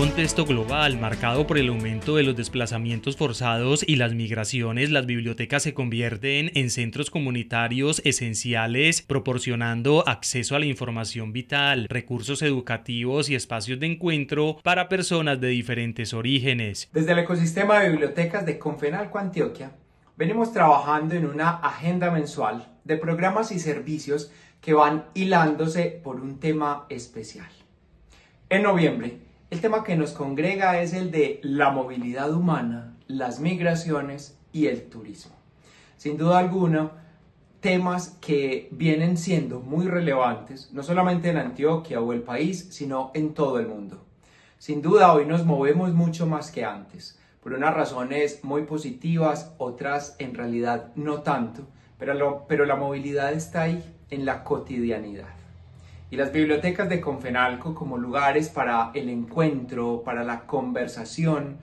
contexto global marcado por el aumento de los desplazamientos forzados y las migraciones, las bibliotecas se convierten en centros comunitarios esenciales, proporcionando acceso a la información vital, recursos educativos y espacios de encuentro para personas de diferentes orígenes. Desde el ecosistema de bibliotecas de Confenalco, Antioquia, venimos trabajando en una agenda mensual de programas y servicios que van hilándose por un tema especial. En noviembre, tema que nos congrega es el de la movilidad humana, las migraciones y el turismo. Sin duda alguna, temas que vienen siendo muy relevantes, no solamente en Antioquia o el país, sino en todo el mundo. Sin duda, hoy nos movemos mucho más que antes, por unas razones muy positivas, otras en realidad no tanto, pero, pero la movilidad está ahí, en la cotidianidad. Y las bibliotecas de Confenalco como lugares para el encuentro, para la conversación,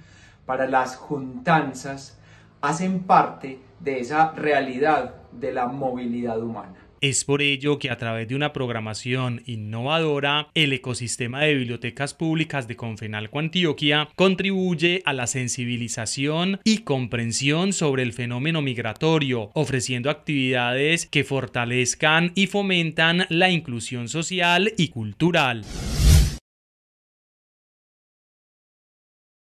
para las juntanzas, hacen parte de esa realidad de la movilidad humana. Es por ello que a través de una programación innovadora, el ecosistema de bibliotecas públicas de Confenalco Antioquia contribuye a la sensibilización y comprensión sobre el fenómeno migratorio, ofreciendo actividades que fortalezcan y fomentan la inclusión social y cultural.